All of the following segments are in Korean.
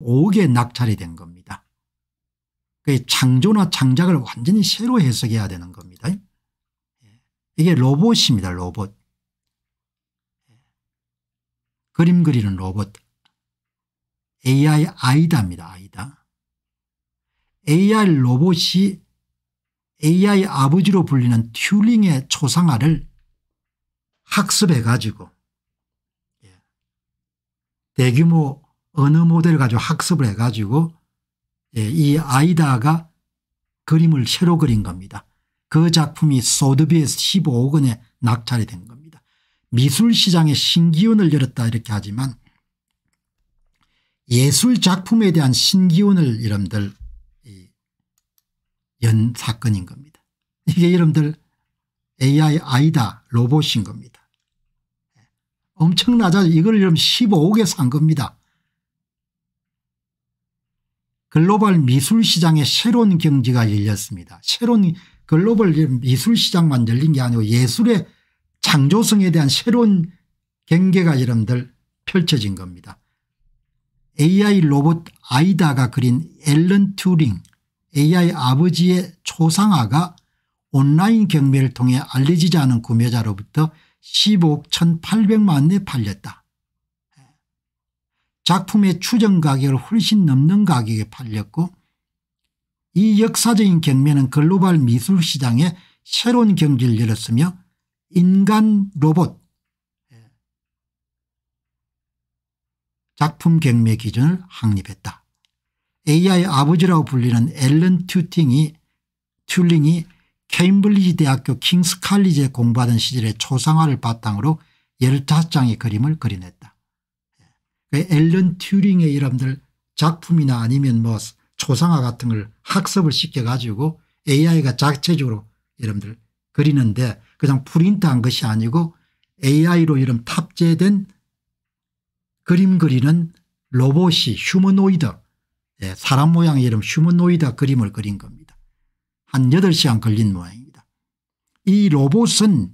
5개 낙찰이 된 겁니다. 그 창조나 창작을 완전히 새로 해석해야 되는 겁니다. 이게 로봇입니다. 로봇. 그림 그리는 로봇. AI 아이다입니다. 아이다. AI 로봇이 AI 아버지로 불리는 튜링의 초상화를 학습해 가지고 예, 대규모 언어 모델을 가지고 학습을 해가지고 예, 이 아이다가 그림을 새로 그린 겁니다. 그 작품이 소드비에서 15억 원에 낙찰이 된 겁니다. 미술 시장에 신기운을 열었다 이렇게 하지만 예술 작품에 대한 신기운을 여러분들 연 사건인 겁니다. 이게 여러분들 AI 아이다 로봇인 겁니다. 예, 엄청나죠. 이걸 여러분 15억에 산 겁니다. 글로벌 미술 시장의 새로운 경지가 열렸습니다. 새로운 글로벌 미술 시장만 열린 게 아니고 예술의 창조성에 대한 새로운 경계가 여러분들 펼쳐진 겁니다. AI 로봇 아이다가 그린 앨런 튜링 AI 아버지의 초상화가 온라인 경매를 통해 알려지지 않은 구매자로부터 15억 1800만 원에 팔렸다. 작품의 추정 가격을 훨씬 넘는 가격에 팔렸고 이 역사적인 경매는 글로벌 미술 시장에 새로운 경지를 열었으며 인간 로봇 작품 경매 기준을 확립했다. AI 아버지라고 불리는 앨런 튜팅이 튤링이 케임블리지 대학교 킹스 칼리지에 공부하던 시절의 초상화를 바탕으로 15장의 그림을 그려냈다. 그 앨런 튜링의 이름들 작품이나 아니면 뭐 초상화 같은 걸 학습을 시켜가지고 AI가 자체적으로 이름들 그리는데 그냥 프린트한 것이 아니고 AI로 이름 탑재된 그림 그리는 로봇이 휴머노이드 예, 사람 모양의 이름 휴머노이드 그림을 그린 겁니다. 한 8시간 걸린 모양입니다. 이 로봇은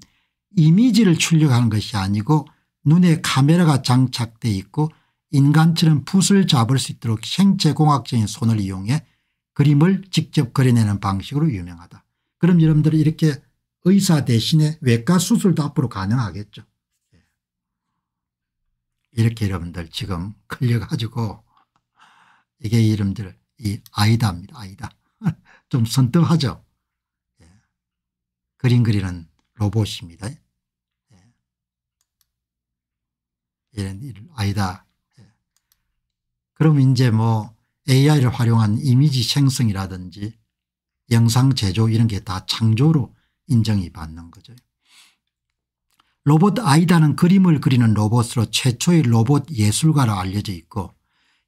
이미지를 출력하는 것이 아니고 눈에 카메라가 장착되어 있고 인간처럼 붓을 잡을 수 있도록 생체공학적인 손을 이용해 그림을 직접 그려내는 방식으로 유명하다. 그럼 여러분들 이렇게 의사 대신에 외과 수술도 앞으로 가능하겠죠. 예. 이렇게 여러분들 지금 걸려가지고 이게 이름들 이 아이다입니다. 아이다. 좀 선뜻하죠. 예. 그림 그리는 로봇입니다. 예. 이런 아이다 그럼 이제 뭐 AI를 활용한 이미지 생성이라든지 영상 제조 이런 게 다 창조로 인정이 받는 거죠. 로봇 아이다는 그림을 그리는 로봇으로 최초의 로봇 예술가로 알려져 있고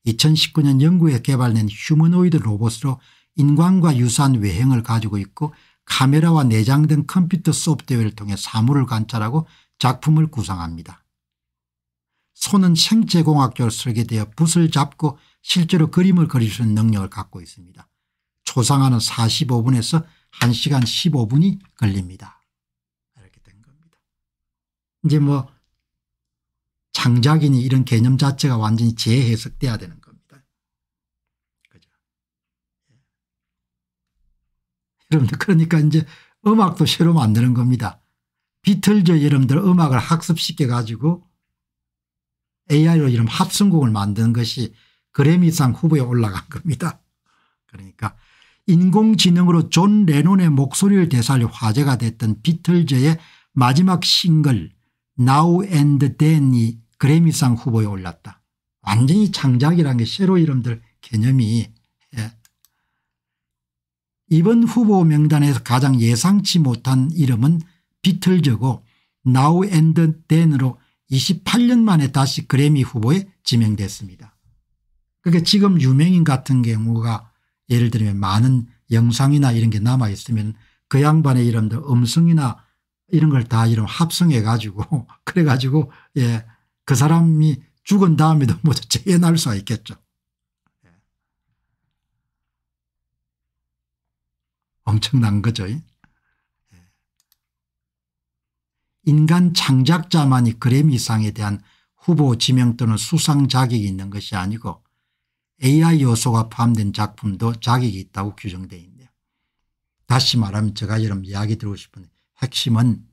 2019년 연구에 개발된 휴머노이드 로봇으로 인간과 유사한 외형을 가지고 있고 카메라와 내장된 컴퓨터 소프트웨어를 통해 사물을 관찰하고 작품을 구상합니다. 손은 생체공학적으로 설계되어 붓을 잡고 실제로 그림을 그릴 수 있는 능력을 갖고 있습니다. 초상화는 45분에서 1시간 15분이 걸립니다. 이렇게 된 겁니다. 이제 뭐 창작이니 이런 개념 자체가 완전히 재해석돼야 되는 겁니다. 그죠. 예. 여러분들 그러니까 이제 음악도 새로 만드는 겁니다. 비틀즈 여러분들 음악을 학습시켜 가지고 AI로 이름 합성곡을 만든 것이 그래미상 후보에 올라간 겁니다. 그러니까 인공지능으로 존 레논의 목소리를 되살려 화제가 됐던 비틀즈의 마지막 싱글 Now and Then이 그래미상 후보에 올랐다. 완전히 창작이라는 게 새로 이름들 개념이 예. 이번 후보 명단에서 가장 예상치 못한 이름은 비틀즈고 Now and Then으로 28년 만에 다시 그래미 후보에 지명됐습니다. 그게 그러니까 지금 유명인 같은 경우가 예를 들면 많은 영상이나 이런 게 남아 있으면 그 양반의 이름도 음성이나 이런 걸 다 이름 합성해 가지고 그래 가지고 예그 사람이 죽은 다음에도 뭐 재해날 수가 있겠죠. 예. 엄청난 거죠. 인간 창작자만이 그래미상에 대한 후보 지명 또는 수상 자격이 있는 것이 아니고 AI 요소가 포함된 작품도 자격이 있다고 규정되어 있네요. 다시 말하면 제가 여러분 이야기 드리고 싶은 핵심은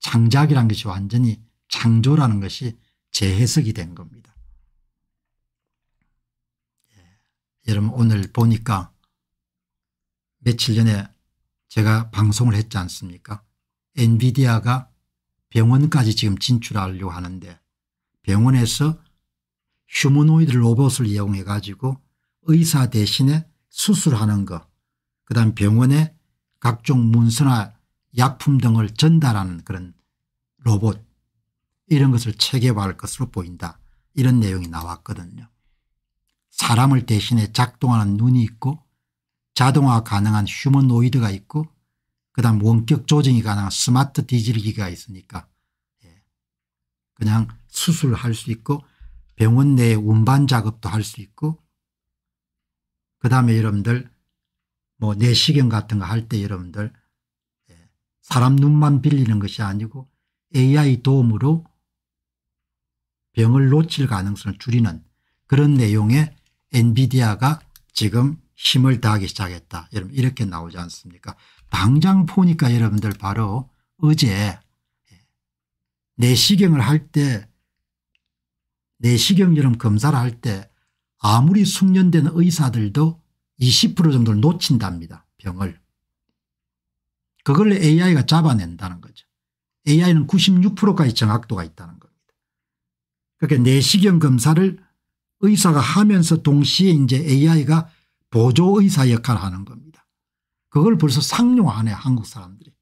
창작이란 것이 완전히 창조라는 것이 재해석이 된 겁니다. 예. 여러분 오늘 보니까 며칠 전에 제가 방송을 했지 않습니까 엔비디아가 병원까지 지금 진출하려고 하는데 병원에서 휴머노이드 로봇을 이용해 가지고 의사 대신에 수술하는 것 그다음 병원에 각종 문서나 약품 등을 전달하는 그런 로봇 이런 것을 체계화할 것으로 보인다 이런 내용이 나왔거든요. 사람을 대신에 작동하는 눈이 있고 자동화 가능한 휴머노이드가 있고 그다음 원격 조정이 가능한 스마트 디질기가 있으니까 예. 그냥 수술할 수 있고 병원 내 운반 작업도 할 수 있고 그다음에 여러분들 뭐 내시경 같은 거 할 때 여러분들 예. 사람 눈만 빌리는 것이 아니고 AI 도움으로 병을 놓칠 가능성을 줄이는 그런 내용의 엔비디아가 지금 힘을 다하기 시작했다. 여러분 이렇게 나오지 않습니까 당장 보니까 여러분들 바로 어제 예, 내시경을 할 때 내시경처럼 검사를 할 때 아무리 숙련된 의사들도 20% 정도를 놓친답니다. 병을. 그걸 AI가 잡아낸다는 거죠. AI는 96%까지 정확도가 있다는 겁니다. 그러니 내시경 검사를 의사가 하면서 동시에 이제 AI가 보조의사 역할을 하는 겁니다. 그걸 벌써 상용 안해 한국 사람들이.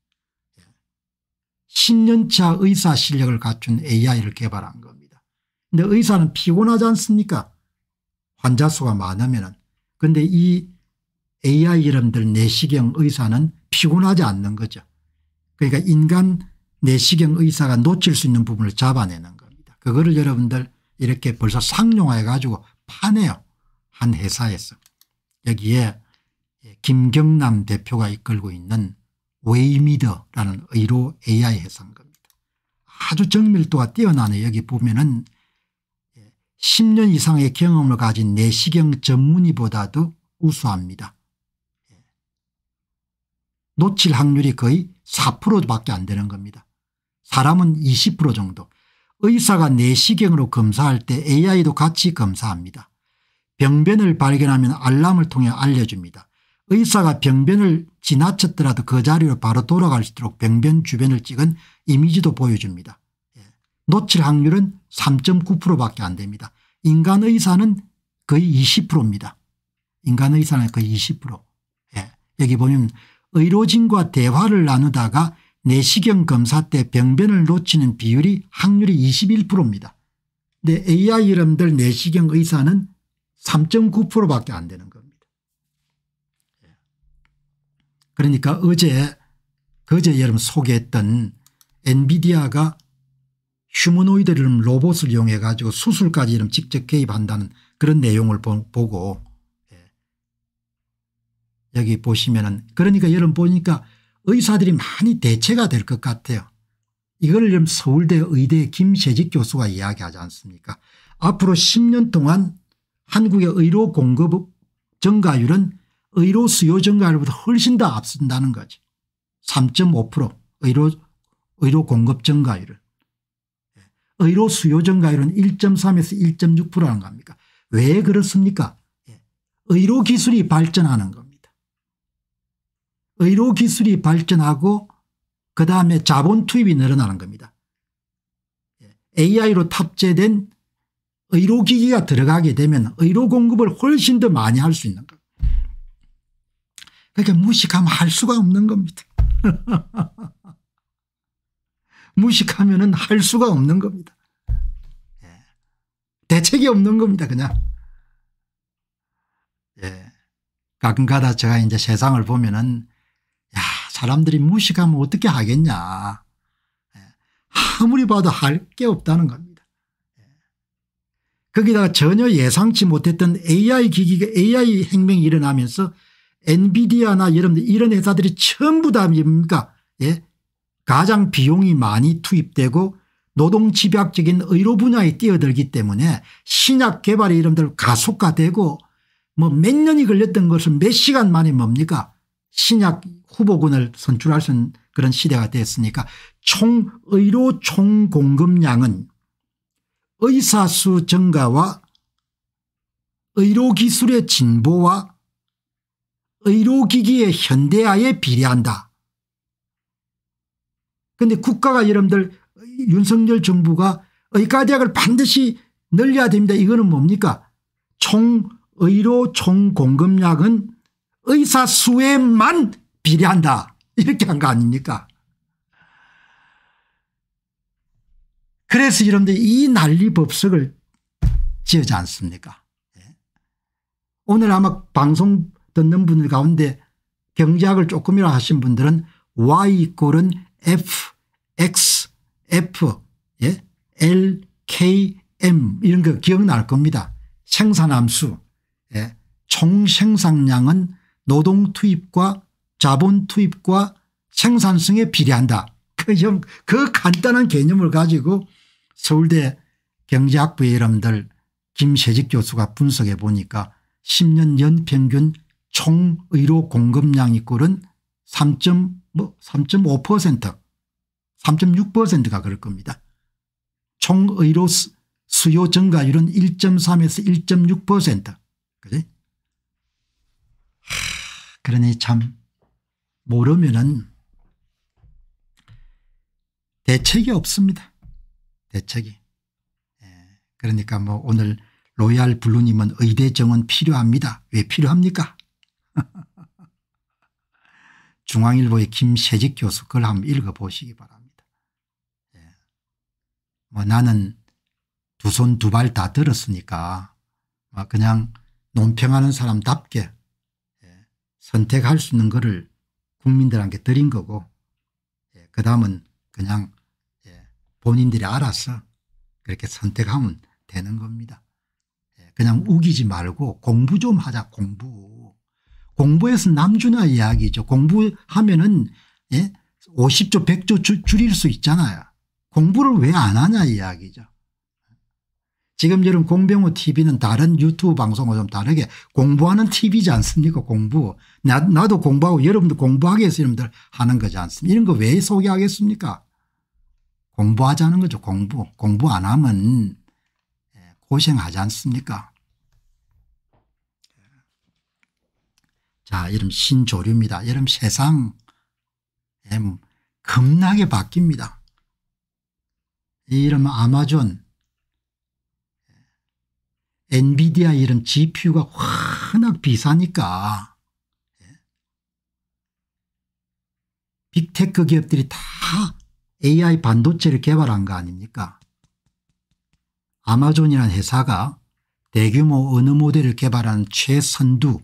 10년차 예. 의사 실력을 갖춘 AI를 개발한 겁니다. 근데 의사는 피곤하지 않습니까? 환자 수가 많으면 근데 이 AI 이름들 내시경 의사는 피곤하지 않는 거죠. 그러니까 인간 내시경 의사가 놓칠 수 있는 부분을 잡아내는 겁니다. 그거를 여러분들 이렇게 벌써 상용화해 가지고 파네요. 한 회사에서. 여기에 예, 김경남 대표가 이끌고 있는 웨이미더라는 의로 AI 회사인 겁니다. 아주 정밀도가 뛰어나네 여기 보면은 10년 예, 이상의 경험을 가진 내시경 전문의보다도 우수합니다. 예. 놓칠 확률이 거의 4%밖에 안 되는 겁니다. 사람은 20% 정도. 의사가 내시경으로 검사할 때 AI도 같이 검사합니다. 병변을 발견하면 알람을 통해 알려줍니다. 의사가 병변을 지나쳤더라도 그 자리로 바로 돌아갈 수 있도록 병변 주변을 찍은 이미지도 보여줍니다. 예. 놓칠 확률은 3.9%밖에 안 됩니다. 인간 의사는 거의 20%입니다. 인간 의사는 거의 20%. 예. 여기 보면 의료진과 대화를 나누다가 내시경 검사 때 병변을 놓치는 비율이 확률이 21%입니다. 근데 AI 이름들 내시경 의사는 3.9%밖에 안 되는 겁니다. 예. 그러니까 어제 그제 여름 소개했던 엔비디아가 휴머노이드를 로봇을 이용해 가지고 수술까지 이런 직접 개입한다는 그런 내용을 보고 예. 여기 보시면은 그러니까 여러분 보니까 의사들이 많이 대체가 될 것 같아요. 이걸 지금 서울대 의대 김세직 교수가 이야기하지 않습니까 앞으로 10년 동안 한국의 의료 공급 증가율은 의료 수요 증가율보다 훨씬 더 앞선다는 거지. 3.5% 의료 의료 공급 증가율은. 예. 의료 수요 증가율은 1.3에서 1.6%라는 겁니까? 왜 그렇습니까? 예. 의료 기술이 발전하는 겁니다. 의료 기술이 발전하고 그다음에 자본 투입이 늘어나는 겁니다. 예. AI로 탑재된 의료기기가 들어가게 되면 의료 공급을 훨씬 더 많이 할 수 있는 겁니다. 그러니까 무식하면 할 수가 없는 겁니다. 무식하면 할 수가 없는 겁니다. 예. 대책이 없는 겁니다 그냥. 예. 가끔가다 제가 이제 세상을 보면은 야 사람들이 무식하면 어떻게 하겠냐. 예. 아무리 봐도 할 게 없다는 겁니다. 거기다가 전혀 예상치 못했던 AI 기기가 AI 혁명이 일어나면서 엔비디아나 여러분들 이런 회사들이 전부 다 뭡니까 예? 가장 비용이 많이 투입되고 노동 집약적인 의료 분야에 뛰어들기 때문에 신약 개발이 이름들 가속화되고 뭐 몇 년이 걸렸던 것을 몇 시간 만에 뭡니까 신약 후보군을 선출할 수 있는 그런 시대가 됐으니까 총 의료 총 공급량은 의사수 증가와 의료기술의 진보와 의료기기의 현대화에 비례한다. 그런데 국가가 여러분들 윤석열 정부가 의과대학을 반드시 늘려야 됩니다. 이거는 뭡니까 총의료 총공급량은 의사 수에만 비례한다. 이렇게 한 거 아닙니까 그래서 이런데 이 난리 법석을 지어지 않습니까 예. 오늘 아마 방송 듣는 분들 가운데 경제학을 조금이라 하신 분들은 y 이은 f, x, f, 예? l, k, m 이런 거 기억날 겁니다. 생산함수 예? 총생산량은 노동투입과 자본투입과 생산성에 비례한다. 그, 그 간단한 개념을 가지고 서울대 경제학부의 여러분들 김세직 교수가 분석해 보니까 10년 연평균 총의료 공급량이 꼴은 3.5% 3.6%가 뭐 그럴 겁니다. 총의료 수요 증가율은 1.3에서 1.6% 그지? 그러니 참 모르면은 대책이 없습니다. 대책이. 예. 그러니까 뭐 오늘 로얄 블루님은 의대 정은 필요합니다. 왜 필요합니까? 중앙일보의 김세직 교수 글 한번 읽어보시기 바랍니다. 예. 뭐 나는 두 손 두 발 다 들었으니까 뭐 그냥 논평하는 사람답게 예. 선택할 수 있는 거를 국민들한테 드린 거고 예. 그 다음은 그냥 본인들이 알아서 그렇게 선택하면 되는 겁니다. 예, 그냥 우기지 말고 공부 좀 하자 공부. 공부에서 남주나 이야기죠. 공부하면 은 예? 50조 100조 주, 줄일 수 있잖아요. 공부를 왜 안 하냐 이야기죠. 지금 여러분 공병호 tv는 다른 유튜브 방송과 좀 다르게 공부하는 tv지 않습니까 공부. 나, 나도 공부하고 여러분도 공부하기 해서 여러분들 하는 거지 않습니까 이런 거 왜 소개하겠습니까 공부하자는 거죠. 공부. 공부 안 하면 예, 고생하지 않습니까? 예. 자, 이름 신조류입니다. 이름 세상 겁나게 예, 뭐, 바뀝니다. 이름 아마존, 엔비디아 이름 GPU가 워낙 비싸니까 빅테크 기업들이 다 AI 반도체를 개발한 거 아닙니까? 아마존이라는 회사가 대규모 언어 모델을 개발한 최선두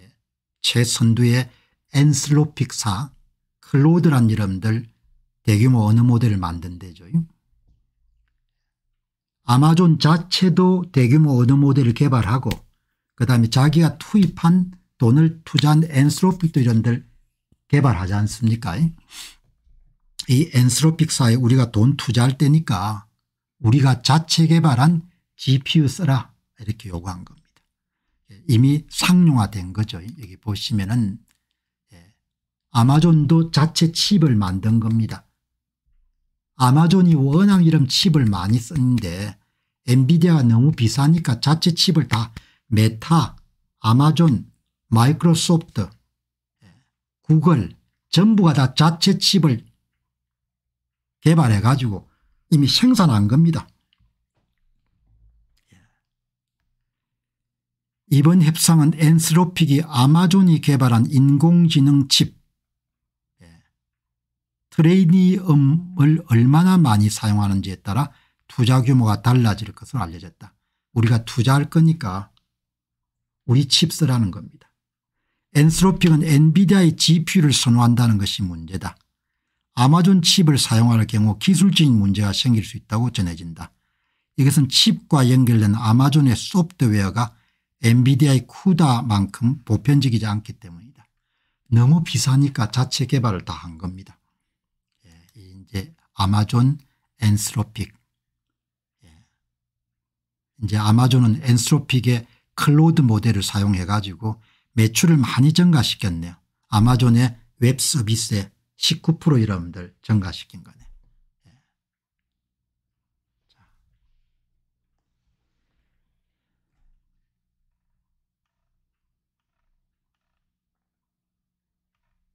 예, 최선두의 엔슬로픽사 클로드란 이름들 대규모 언어 모델을 만든 데죠. 아마존 자체도 대규모 언어 모델을 개발하고 그다음에 자기가 투입한 돈을 투자한 엔슬로픽도 이런들 개발하지 않습니까? 이 엔스로픽사에 우리가 돈 투자할 때니까 우리가 자체 개발한 GPU 쓰라 이렇게 요구한 겁니다. 예, 이미 상용화된 거죠. 여기 보시면은 예, 아마존도 자체 칩을 만든 겁니다. 아마존이 워낙 이런 칩을 많이 쓰는데 엔비디아가 너무 비싸니까 자체 칩을 다 메타, 아마존, 마이크로소프트, 예, 구글 전부가 다 자체 칩을 개발해 가지고 이미 생산한 겁니다. 이번 협상은 엔스로픽이 아마존이 개발한 인공지능 칩 예. 트레이니엄을 얼마나 많이 사용하는지에 따라 투자 규모가 달라질 것으로 알려졌다. 우리가 투자할 거니까 우리 칩 쓰라는 겁니다. 엔스로픽은 엔비디아의 GPU를 선호한다는 것이 문제다. 아마존 칩을 사용할 경우 기술적인 문제가 생길 수 있다고 전해진다. 이것은 칩과 연결된 아마존의 소프트웨어가 엔비디아의 쿠다만큼 보편적이지 않기 때문이다. 너무 비싸니까 자체 개발을 다 한 겁니다. 예, 이제 아마존 엔스로픽 예. 이제 아마존은 엔스로픽의 클로드 모델을 사용해 가지고 매출을 많이 증가시켰네요. 아마존의 웹 서비스에 19% 여러분들 증가시킨 거네. 예.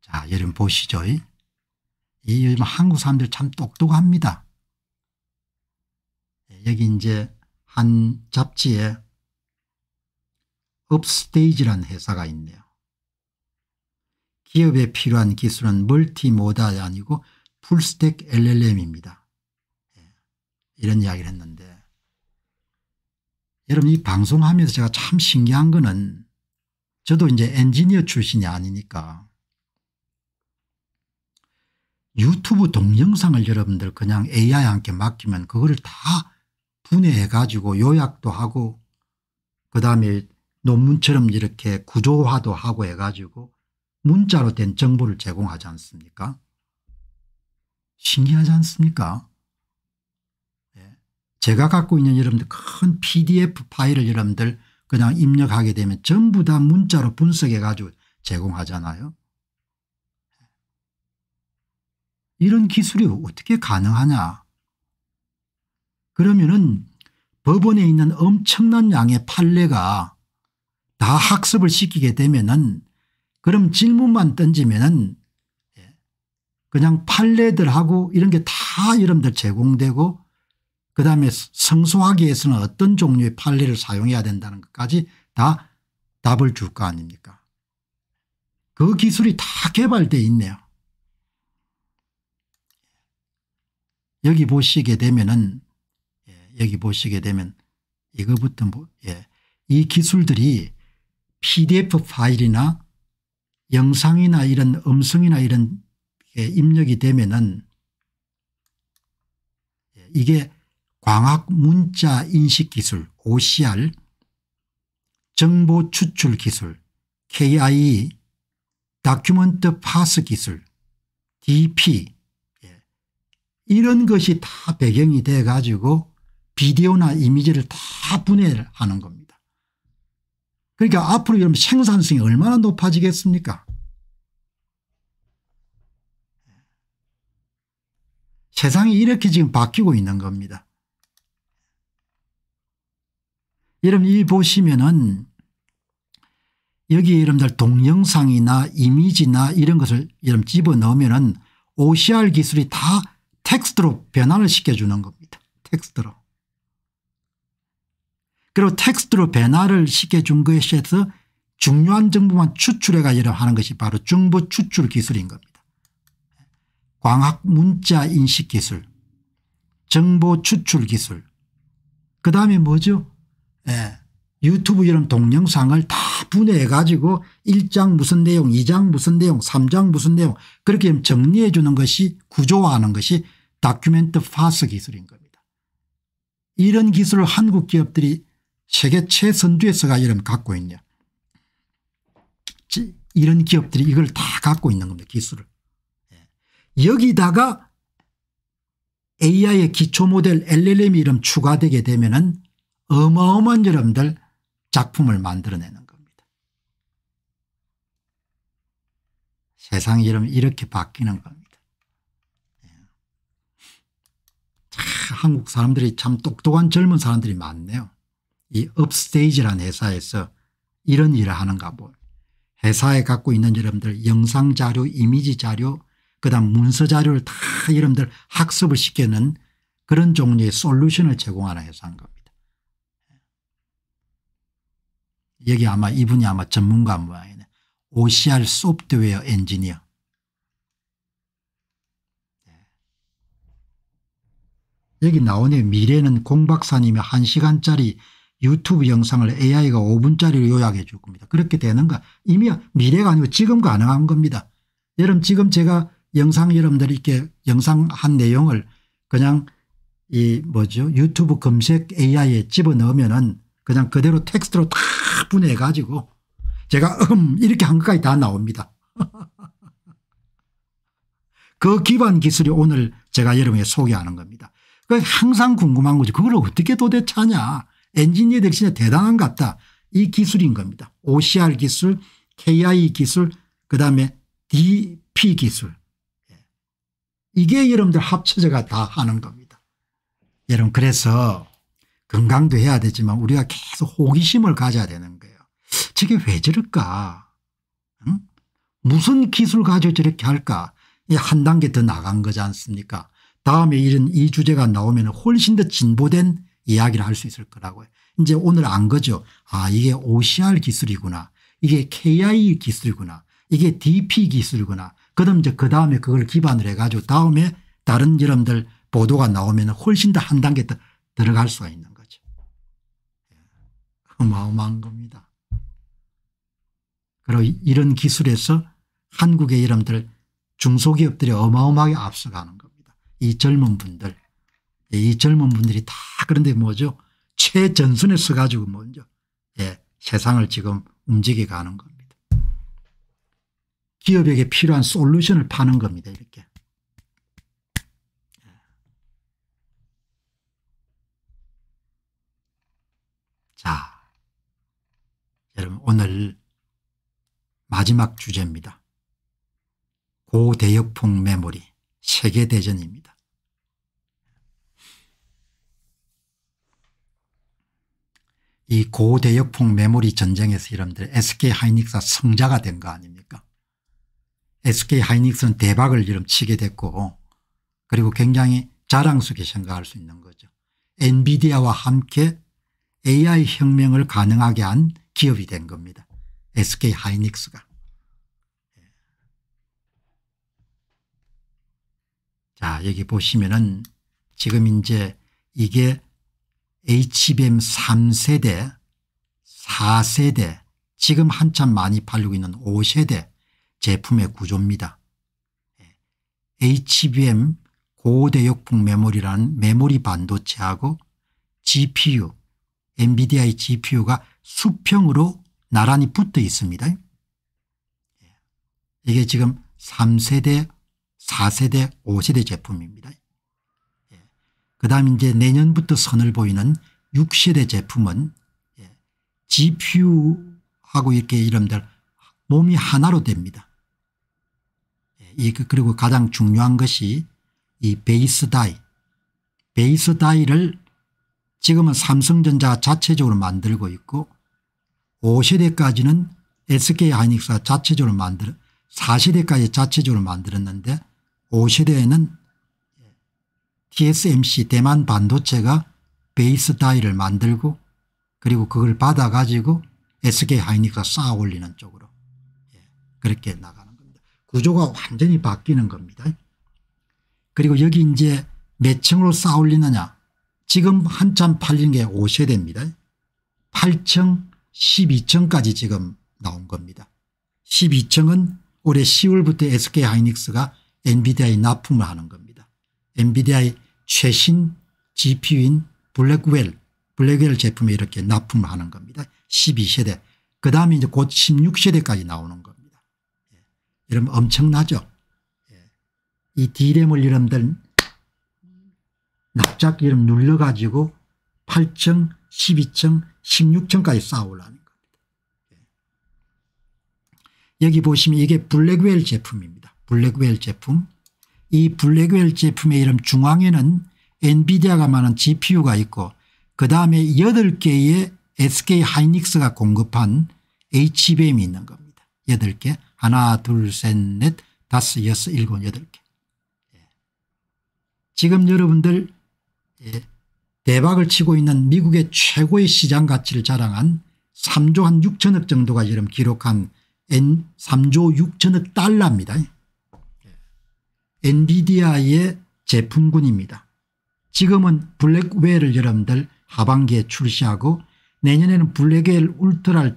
자, 여러분 보시죠. 이, 이 한국 사람들 참 똑똑합니다. 예, 여기 이제 한 잡지에 업스테이지라는 회사가 있네요. 기업에 필요한 기술은 멀티모다 아니고 풀스택 LLM입니다. 예, 이런 이야기를 했는데 여러분 이 방송하면서 제가 참 신기한 거는 저도 이제 엔지니어 출신이 아니니까 유튜브 동영상을 여러분들 그냥 AI한테 맡기면 그거를 다 분해해 가지고 요약도 하고 그다음에 논문처럼 이렇게 구조화도 하고 해가지고 문자로 된 정보를 제공하지 않습니까? 신기하지 않습니까? 예. 제가 갖고 있는 여러분들 큰 pdf 파일을 여러분들 그냥 입력하게 되면 전부 다 문자로 분석해 가지고 제공하잖아요. 예. 이런 기술이 어떻게 가능하냐 그러면은 법원에 있는 엄청난 양의 판례가 다 학습을 시키게 되면은 그럼 질문만 던지면은 예, 그냥 판례들하고 이런 게 다 여러분들 제공되고 그다음에 성소하기 위해서는 어떤 종류의 판례를 사용해야 된다는 것까지 다 답을 줄 거 아닙니까 그 기술이 다 개발돼 있네요. 여기 보시게 되면은 예, 여기 보시게 되면 이거부터 뭐, 예, 이 기술들이 pdf 파일이나 영상이나 이런 음성이나 이런 입력이 되면은 이게 광학 문자 인식 기술 OCR 정보 추출 기술 KIE 다큐먼트 파스 기술 DP 예. 이런 것이 다 배경이 돼 가지고 비디오나 이미지를 다 분해하는 겁니다. 그러니까 앞으로 이러면 생산성이 얼마나 높아지겠습니까? 세상이 이렇게 지금 바뀌고 있는 겁니다. 여러분 이 보시면은 여기 여러분들 동영상이나 이미지나 이런 것을 여러분 집어넣으면은 OCR 기술이 다 텍스트로 변환을 시켜주는 겁니다. 텍스트로. 그리고 텍스트로 변화를 시켜준 것에서 중요한 정보만 추출해 가지려 하는 것이 바로 정보 추출 기술인 겁니다. 광학 문자 인식 기술 정보 추출 기술 그다음에 뭐죠 예. 유튜브 이런 동영상을 다 분해해 가지고 1장 무슨 내용 2장 무슨 내용 3장 무슨 내용 그렇게 정리해 주는 것이 구조화하는 것이 다큐멘트 파스 기술인 겁니다. 이런 기술을 한국 기업들이 세계 최선두에서가 이름 갖고 있냐. 이런 기업들이 이걸 다 갖고 있는 겁니다. 기술을. 예. 여기다가 AI의 기초 모델 LLM 이름 추가되게 되면 은 어마어마한 여러분들 작품을 만들어내는 겁니다. 세상 이름 이렇게 바뀌는 겁니다. 예. 한국 사람들이 참 똑똑한 젊은 사람들이 많네요. 이 업스테이지라는 회사에서 이런 일을 하는가 보 회사에 갖고 있는 여러분들 영상 자료 이미지 자료 그다음 문서 자료를 다 여러분들 학습을 시키는 그런 종류의 솔루션을 제공하는 회사인 겁니다. 여기 아마 이분이 아마 전문가 모양이네. OCR 소프트웨어 엔지니어. 네. 여기 나오네 미래는 공 박사님의 1시간짜리 유튜브 영상을 AI가 5분짜리로 요약해 줄 겁니다. 그렇게 되는가 이미 미래가 아니고 지금 가능한 겁니다. 여러분 지금 제가 영상 여러분들이 렇게 영상 한 내용을 그냥 이 뭐죠 유튜브 검색 AI에 집어넣으면 은 그냥 그대로 텍스트로 다 분해해 가지고 제가 음 이렇게 한 것까지 다 나옵니다. 그 기반 기술이 오늘 제가 여러분에 소개하는 겁니다. 그그 항상 궁금한 거지 그걸 어떻게 도대체 하냐 엔지니어 대신에 대단한 것 같다. 이 기술인 겁니다. OCR 기술, KI 기술, 그다음에 DP 기술. 예. 이게 여러분들 합쳐져가 다 하는 겁니다. 여러분 그래서 건강도 해야 되지만 우리가 계속 호기심을 가져야 되는 거예요. 저게 왜 저럴까? 응? 무슨 기술 가지고 저렇게 할까? 한 단계 더 나간 거지 않습니까? 다음에 이런 이 주제가 나오면 훨씬 더 진보된 이야기를 할 수 있을 거라고요. 이제 오늘 안 거죠. 아 이게 OCR 기술이구나. 이게 KI 기술이구나. 이게 DP 기술이구나. 그럼 이제 그 다음에 그걸 기반을 해가지고 다음에 다른 여러분들 보도가 나오면 훨씬 더 한 단계 더 들어갈 수가 있는 거죠. 예. 어마어마한 겁니다. 그리고 이런 기술에서 한국의 여러분들 중소기업들이 어마어마하게 앞서가는 겁니다. 이 젊은 분들 예, 이 젊은 분들이 다 그런데 뭐죠 최전선에 서가지고 먼저 예, 세상을 지금 움직여가는 겁니다. 기업에게 필요한 솔루션을 파는 겁니다. 이렇게. 예. 자 여러분 오늘 마지막 주제입니다. 고대역폭 메모리 세계대전입니다. 이 고대역풍 메모리 전쟁에서 이름들 SK 하이닉스가 승자가 된 거 아닙니까? SK 하이닉스는 대박을 이름 치게 됐고 그리고 굉장히 자랑스럽게 생각할 수 있는 거죠. 엔비디아와 함께 AI 혁명을 가능하게 한 기업이 된 겁니다. SK 하이닉스가. 자 여기 보시면은 지금 이제 이게 HBM 3세대 4세대 지금 한참 많이 팔리고 있는 5세대 제품의 구조입니다. 예. HBM 고대역풍 메모리라는 메모리 반도체하고 GPU n v i d i GPU가 수평으로 나란히 붙어 있습니다. 예. 이게 지금 3세대 4세대 5세대 제품입니다. 그다음 이제 내년부터 선을 보이는 6세대 제품은 GPU하고 예, 이렇게 이름들 몸이 하나로 됩니다. 예, 그, 그리고 가장 중요한 것이 이 베이스 다이 베이스 다이를 지금은 삼성전자 자체적으로 만들고 있고 5세대까지는 SK하이닉스가 자체적으로 만들 어 4세대까지 자체적으로 만들었는데 5세대에는 TSMC 대만 반도체가 베이스 다이를 만들고 그리고 그걸 받아가지고 SK하이닉스가 쌓아 올리는 쪽으로 예, 그렇게 나가는 겁니다. 구조가 완전히 바뀌는 겁니다. 그리고 여기 이제 몇 층으로 쌓아 올리느냐 지금 한참 팔린 게 5세대입니다. 8층 12층까지 지금 나온 겁니다. 12층은 올해 10월부터 SK하이닉스가 엔비디아에 납품을 하는 겁니다. 엔비디아의 최신 GPU인 블랙웰, 블랙웰 제품에 이렇게 납품하는 겁니다. 12세대. 그 다음에 이제 곧 16세대까지 나오는 겁니다. 예. 이러면 엄청나죠. 예. 이 D램을 이름들 납작 이름 눌러가지고 8층, 12층, 16층까지 쌓아올라는 겁니다. 예. 여기 보시면 이게 블랙웰 제품입니다. 블랙웰 제품. 이 블랙웰 제품의 이름 중앙에는 엔비디아가 많은 gpu가 있고 그 다음에 8개의 SK 하이닉스가 공급한 HBM이 있는 겁니다. 8개 하나 둘셋넷 다섯 여섯 일곱 여덟 개 예. 지금 여러분들 예, 대박을 치고 있는 미국의 최고의 시장 가치를 자랑한 3조 한 6천억 정도가 지금 기록한 3조 6천억 달러입니다. 엔비디아의 제품군입니다. 지금은 블랙웨어를 여러분들 하반기에 출시하고 내년에는 블랙웨일 울트라를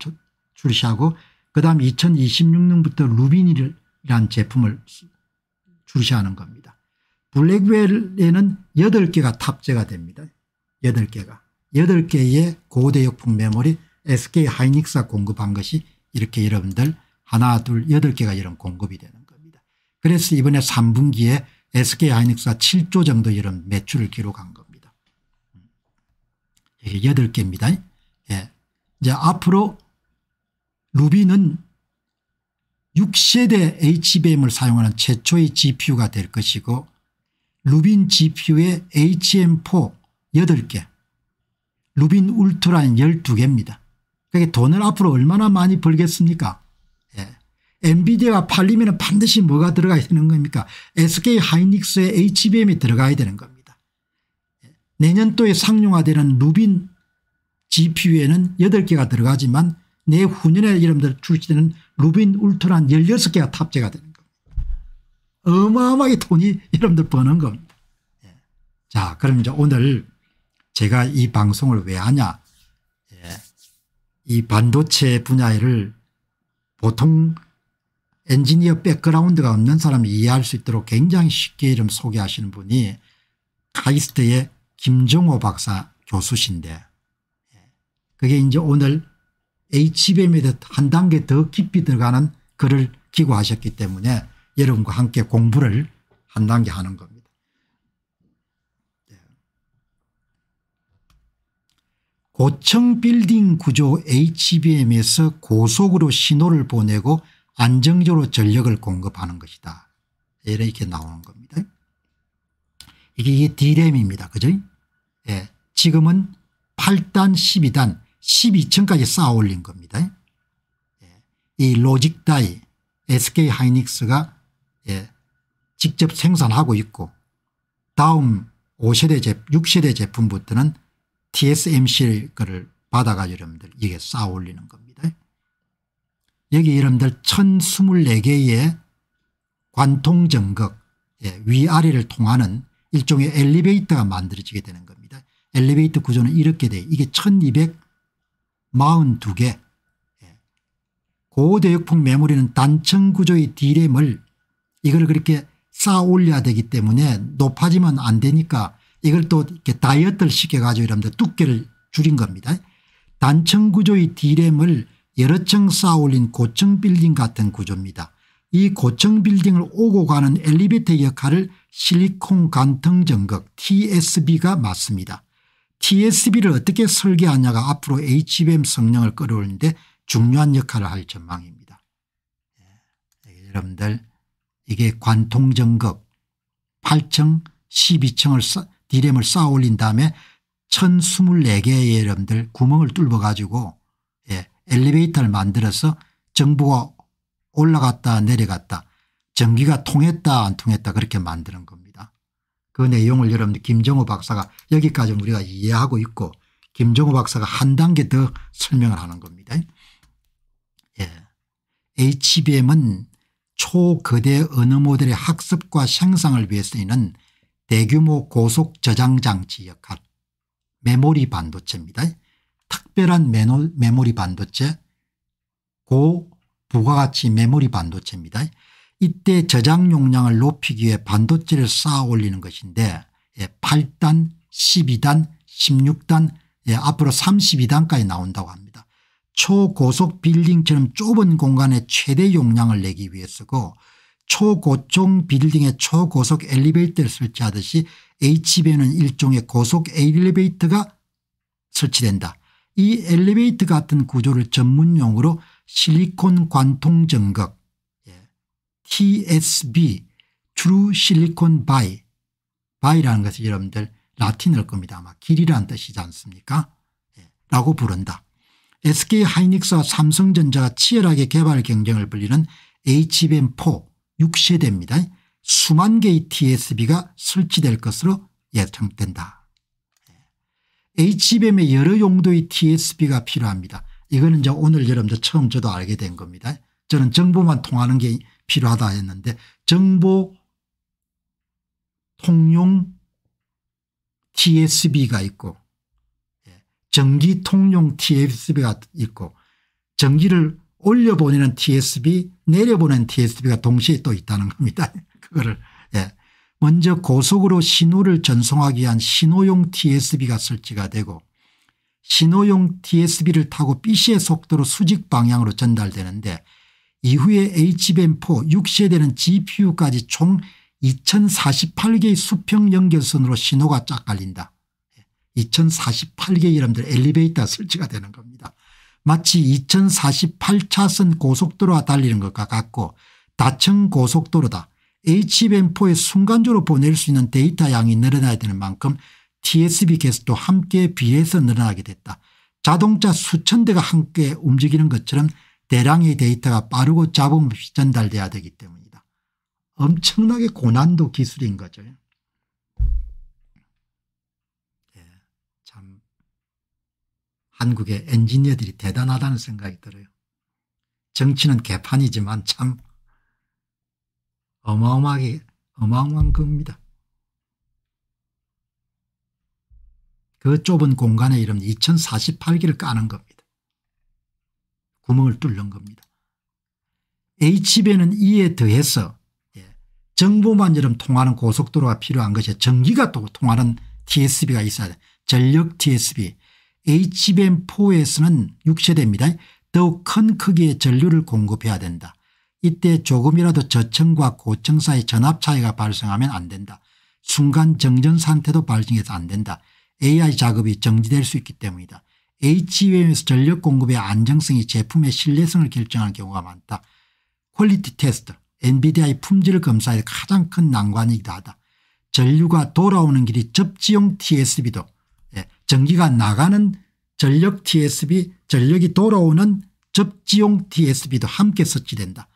출시하고 그 다음 2026년부터 루비니이란 제품을 출시하는 겁니다. 블랙웨일에는 8개가 탑재가 됩니다. 8개가. 8개의 고대역풍 메모리 SK 하이닉스가 공급한 것이 이렇게 여러분들 하나 둘 8개가 이런 공급이 되는 그래서 이번에 3분기에 SK 하이닉스가 7조 정도 이런 매출을 기록한 겁니다. 음. 이게 8개입니다. 예. 이제 앞으로 루비는 6세대 HBM을 사용하는 최초의 GPU가 될 것이고 루빈 GPU의 HM4 8개 루빈 울트라인 12개입니다. 그게 그러니까 돈을 앞으로 얼마나 많이 벌겠습니까 엔비디아가 팔리면 반드시 뭐가 들어가야 되는 겁니까 SK 하이닉스의 HBM이 들어가야 되는 겁니다. 내년도에 상용화되는 루빈 GPU에는 8개가 들어가지만 내후년에 여러분들 출시되는 루빈 울트라는 16개가 탑재가 되는 겁니다. 어마어마하게 돈이 여러분들 버는 겁니다. 예. 자 그럼 이제 오늘 제가 이 방송을 왜 하냐 예. 이 반도체 분야를 보통 엔지니어 백그라운드가 없는 사람이 이해할 수 있도록 굉장히 쉽게 이름 소개하시는 분이 카이스트의 김정호 박사 교수신데 예, 그게 이제 오늘 HBM에 한 단계 더 깊이 들어가는 글을 기고하셨기 때문에 여러분과 함께 공부를 한 단계 하는 겁니다. 예. 고층 빌딩 구조 HBM에서 고속으로 신호를 보내고 안정적으로 전력을 공급하는 것이다. 이렇게 나오는 겁니다. 이게, D램입니다. 그죠? 예. 지금은 8단 12단 12층까지 쌓아 올린 겁니다. 예. 이 로직다이 SK 하이닉스가 예. 직접 생산하고 있고 다음 5세대 제품 6세대 제품부터는 TSMC 를 받아가지고 여러분들 이게 쌓아 올리는 겁니다. 여기 여러분들 1024개의 관통정극 예, 위아래를 통하는 일종의 엘리베이터가 만들어지게 되는 겁니다. 엘리베이터 구조는 이렇게 돼 이게 1242개 예. 고대역풍 메모리는 단층 구조의 디램을 이걸 그렇게 쌓아 올려야 되기 때문에 높아지면 안 되니까 이걸 또 이렇게 다이어트를 시켜가지고 여러분들 두께를 줄인 겁니다. 단층 구조의 디램을 여러 층 쌓아올린 고층 빌딩 같은 구조입니다. 이 고층 빌딩을 오고 가는 엘리베이터 역할을 실리콘 간통 전극 TSB가 맡습니다. TSB를 어떻게 설계하냐가 앞으로 HBM 성능을 끌어올리는데 중요한 역할을 할 전망입니다. 예, 예, 여러분들 이게 관통전극 8층 12층을 디램을 쌓아 올린 다음에 1024개의 여러분들 구멍을 뚫어가지고 엘리베이터를 만들어서 정부가 올라갔다 내려갔다 전기가 통했다 안 통했다 그렇게 만드는 겁니다. 그 내용을 여러분들 김정호 박사가 여기까지 우리가 이해하고 있고 김정호 박사가 한 단계 더 설명을 하는 겁니다. 예. HBM은 초거대 언어 모델의 학습과 생성을 위해 서있는 대규모 고속 저장 장치 역할 메모리 반도체입니다. 특별한 메모리 반도체 고 부가가치 메모리 반도체입니다. 이때 저장 용량을 높이기 위해 반도체를 쌓아 올리는 것인데 8단 12단 16단 앞으로 32단까지 나온다고 합니다. 초고속 빌딩처럼 좁은 공간에 최대 용량을 내기 위해서고 초고층 빌딩에 초고속 엘리베이터를 설치하듯이 HB에는 일종의 고속 엘리베이터가 설치된다. 이 엘리베이터 같은 구조를 전문용으로 실리콘 관통 전극 예, TSB True Silicon By By라는 것을 여러분들 라틴을 겁니다. 아마 길이라는 뜻이지 않습니까 예, 라고 부른다. SK 하이닉스와 삼성전자가 치열하게 개발 경쟁을 벌리는 HBM4 6세대입니다. 수만 개의 TSB가 설치될 것으로 예상된다. HBM의 여러 용도의 t s b 가 필요합니다. 이거는 이제 오늘 여러분들 처음 저도 알게 된 겁니다. 저는 정보만 통하는 게 필요하다 했는데 정보 통용 TSB가 있고 전기 예, 통용 TSB가 있고 전기를 올려보내는 TSB 내려보내는 TSB가 동시에 또 있다는 겁니다. 그거를 예. 먼저 고속으로 신호를 전송하기 위한 신호용 TSB가 설치가 되고 신호용 TSB를 타고 BC의 속도로 수직 방향으로 전달되는데 이후에 HBM4 6세대는 GPU까지 총 2048개의 수평 연결선으로 신호가 쫙 갈린다. 2048개 여러분들 엘리베이터 설치가 되는 겁니다. 마치 2048차선 고속도로와 달리는 것과 같고 다층 고속도로다. HBM4에 순간적으로 보낼 수 있는 데이터 양이 늘어나야 되는 만큼 TSB 개수도 함께 비례해서 늘어나게 됐다. 자동차 수천 대가 함께 움직이는 것처럼 대량의 데이터가 빠르고 잡음 없이 전달돼야 되기 때문이다. 엄청나게 고난도 기술인 거죠. 네, 참 한국의 엔지니어들이 대단하다는 생각이 들어요. 정치는 개판이지만 참 어마어마하게 어마어마한 겁니다. 그 좁은 공간에 이름 2048기를 까는 겁니다. 구멍을 뚫는 겁니다. HB는 이에 더해서 예, 정보만 이름 통하는 고속도로가 필요한 것이 전기가 또 통하는 TSB가 있어야 돼. 전력 TSB. HBM4에서는 6세대입니다. 더욱 큰 크기의 전류를 공급해야 된다. 이때 조금이라도 저층과 고층 사이 전압 차이가 발생하면 안 된다. 순간 정전 상태도 발생해서 안 된다. AI 작업이 정지될 수 있기 때문이다. HBM에서 전력 공급의 안정성이 제품의 신뢰성을 결정하는 경우가 많다. 퀄리티 테스트 엔비디아의 품질 검사의 가장 큰 난관이기도 하다. 전류가 돌아오는 길이 접지용 TSB도 예, 전기가 나가는 전력 TSB 전력이 돌아오는 접지용 TSB도 함께 설치된다.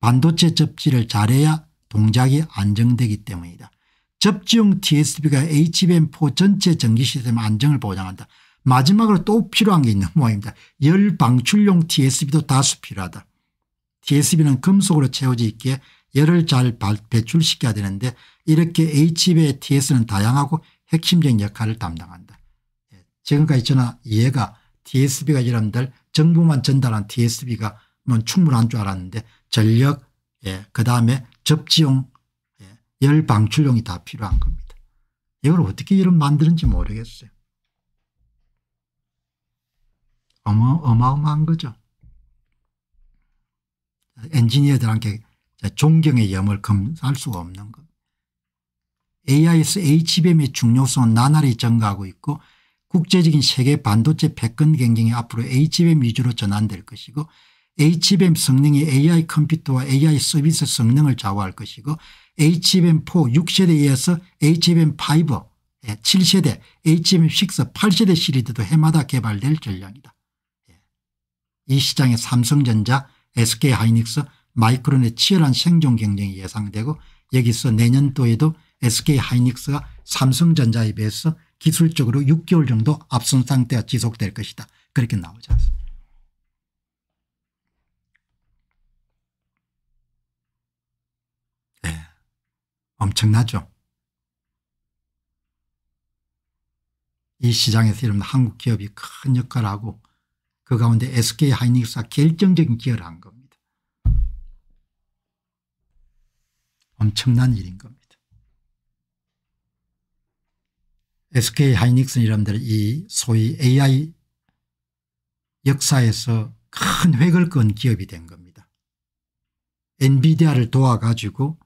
반도체 접지를 잘해야 동작이 안정되기 때문이다. 접지용 TSB가 HBM4 전체 전기 시스템 안정을 보장한다. 마지막으로 또 필요한 게 있는 모양입니다. 열 방출용 TSB도 다수 필요하다. TSB는 금속으로 채워져 있 열을 잘 배출시켜야 되는데 이렇게 HB의 TS는 다양하고 핵심적인 역할을 담당한다. 예, 지금까지 저는 이해가 TSB가 여러분들 정보만 전달한 TSB가 뭐 충분한 줄 알았는데 전력 예, 그다음에 접지용 예, 열 방출용이 다 필요한 겁니다. 이걸 어떻게 이런 만드는지 모르겠어요. 어마, 어마어마한 거죠. 엔지니어들한테 존경의 염을 금할 수가 없는 것. AIS HBM의 중요성은 나날이 증가하고 있고 국제적인 세계 반도체 패권 경쟁이 앞으로 HBM 위주로 전환될 것이고 HBM 성능이 AI 컴퓨터와 AI 서비스 성능을 좌우할 것이고 HBM4 6세대에 이어서 HBM5 7세대 HBM6 8세대 시리즈도 해마다 개발될 전략이다. 예. 이 시장에 삼성전자 SK하이닉스 마이크론의 치열한 생존 경쟁이 예상되고 여기서 내년도에도 SK하이닉스가 삼성전자에 비해서 기술적으로 6개월 정도 앞선 상태가 지속될 것이다. 그렇게 나오지 않습니다. 엄청나죠. 이 시장에서 이런 한국 기업이 큰 역할을 하고 그 가운데 SK 하이닉스가 결정적인 기여를 한 겁니다. 엄청난 일인 겁니다. SK 하이닉스 이람들이 소위 AI 역사에서 큰 획을 끈 기업이 된 겁니다. 엔비디아를 도와가지고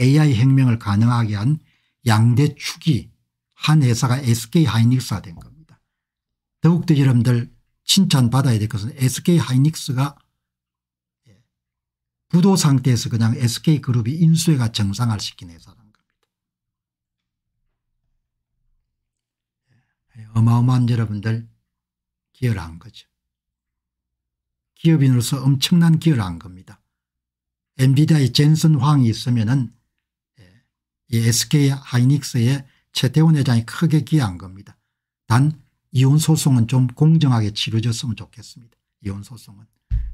AI 혁명을 가능하게 한 양대 축이 한 회사가 SK하이닉스가 된 겁니다. 더욱더 여러분들 칭찬받아야 될 것은 SK하이닉스가 부도 상태에서 그냥 SK그룹이 인수해가 정상화 시킨 회사라 겁니다. 예, 어마어마한 여러분들 기여를 한 거죠. 기업인으로서 엄청난 기여를 한 겁니다. 엔비디아의 젠슨 황이 있으면 은 SK 하이닉스의 최태원 회장이 크게 기여한 겁니다. 단 이혼 소송은 좀 공정하게 치러졌으면 좋겠습니다. 이혼 소송은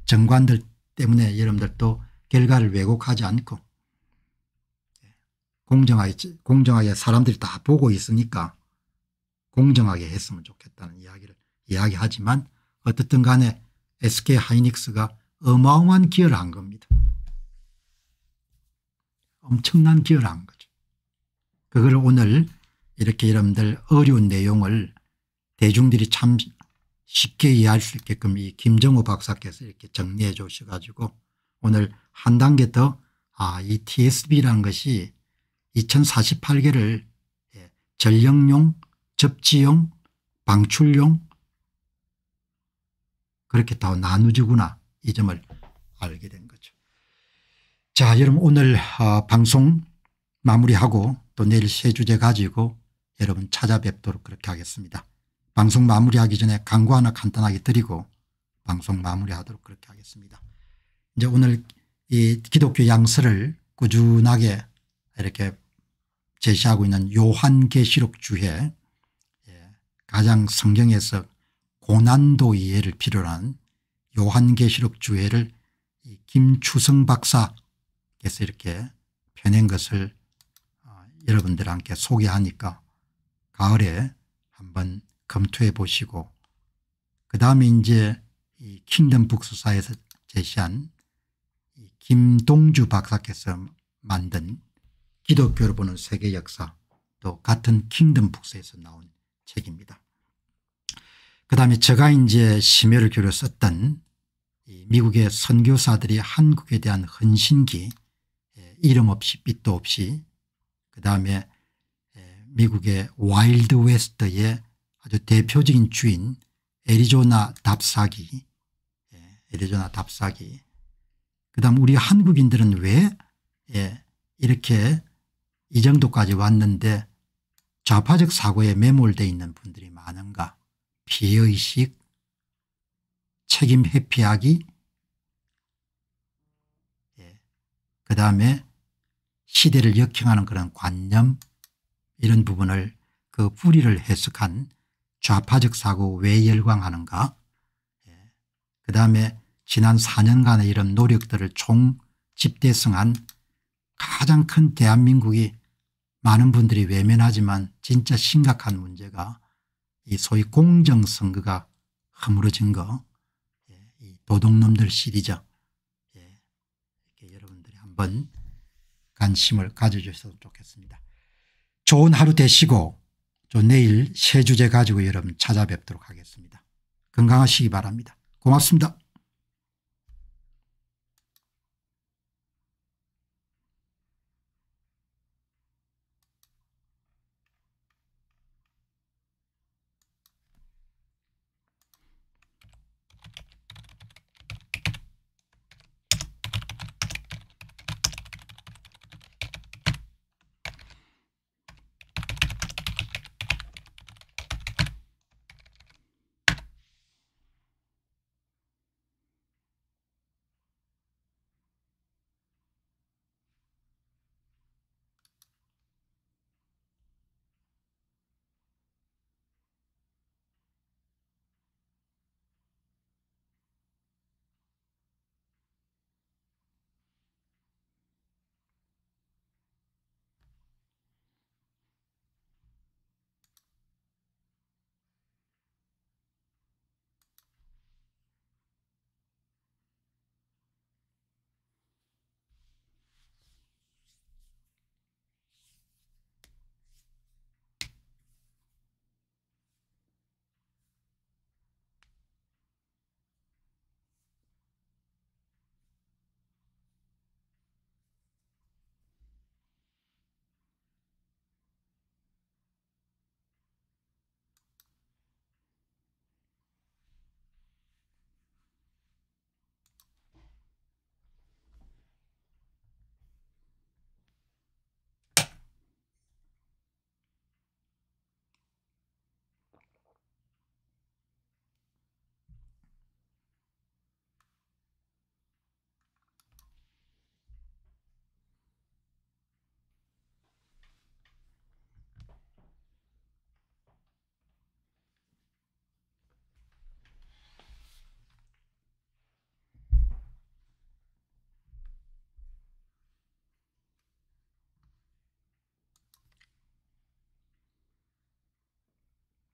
정관들 때문에 여러분들도 결과를 왜곡하지 않고 예, 공정하게 공정하게 사람들이 다 보고 있으니까 공정하게 했으면 좋겠다는 이야기를 이야기하지만 어떻든 간에 SK 하이닉스가 어마어마한 기여를 한 겁니다. 엄청난 기여를 한 거죠. 그걸 오늘 이렇게 여러분들 어려운 내용을 대중들이 참 쉽게 이해할 수 있게끔 이 김정우 박사께서 이렇게 정리해 주셔 가지고 오늘 한 단계 더 아 이 tsb라는 것이 2048개를 예, 전력용 접지용 방출용 그렇게 다 나누지구나 이 점을 알게 된 거죠. 자 여러분 오늘 어, 방송 마무리하고 또 내일 새 주제 가지고 여러분 찾아뵙도록 그렇게 하겠습니다. 방송 마무리하기 전에 광고 하나 간단하게 드리고 방송 마무리하도록 그렇게 하겠습니다. 이제 오늘 이 기독교 양서를 꾸준하게 이렇게 제시하고 있는 요한계시록 주해 예, 가장 성경에서 고난도 이해를 필요로 한 요한계시록 주해를 김추성 박사께서 이렇게 펴낸 것을 여러분들 함께 소개하니까 가을에 한번 검토해 보시고 그 다음에 이제 이 킹덤 북수사에서 제시한 김동주 박사께서 만든 기독교를 보는 세계 역사 또 같은 킹덤 북서에서 나온 책입니다. 그 다음에 제가 이제 심혈을 기울여 썼던 미국의 선교사들이 한국에 대한 헌신기 예, 이름 없이 빛도 없이 그다음에 미국의 와일드 웨스트의 아주 대표적인 주인 애리조나 답사기 애리조나 답사기 그다음 우리 한국인들은 왜 이렇게 이 정도까지 왔는데 좌파적 사고에 매몰되어 있는 분들이 많은가 피해의식 책임 회피하기 그 다음에 시대를 역행하는 그런 관념 이런 부분을 그 뿌리를 해석한 좌파적 사고 왜 열광하는가 예. 그 다음에 지난 4년간의 이런 노력들을 총 집대성한 가장 큰 대한민국이 많은 분들이 외면하지만 진짜 심각한 문제가 이 소위 공정선거가 허물어진 거 예. 도둑놈들 시리죠. 예. 이렇게 여러분들이 한번 관심을 가져주셨으면 좋겠습니다. 좋은 하루 되시고 저 내일 새 주제 가지고 여러분 찾아뵙도록 하겠습니다. 건강하시기 바랍니다. 고맙습니다.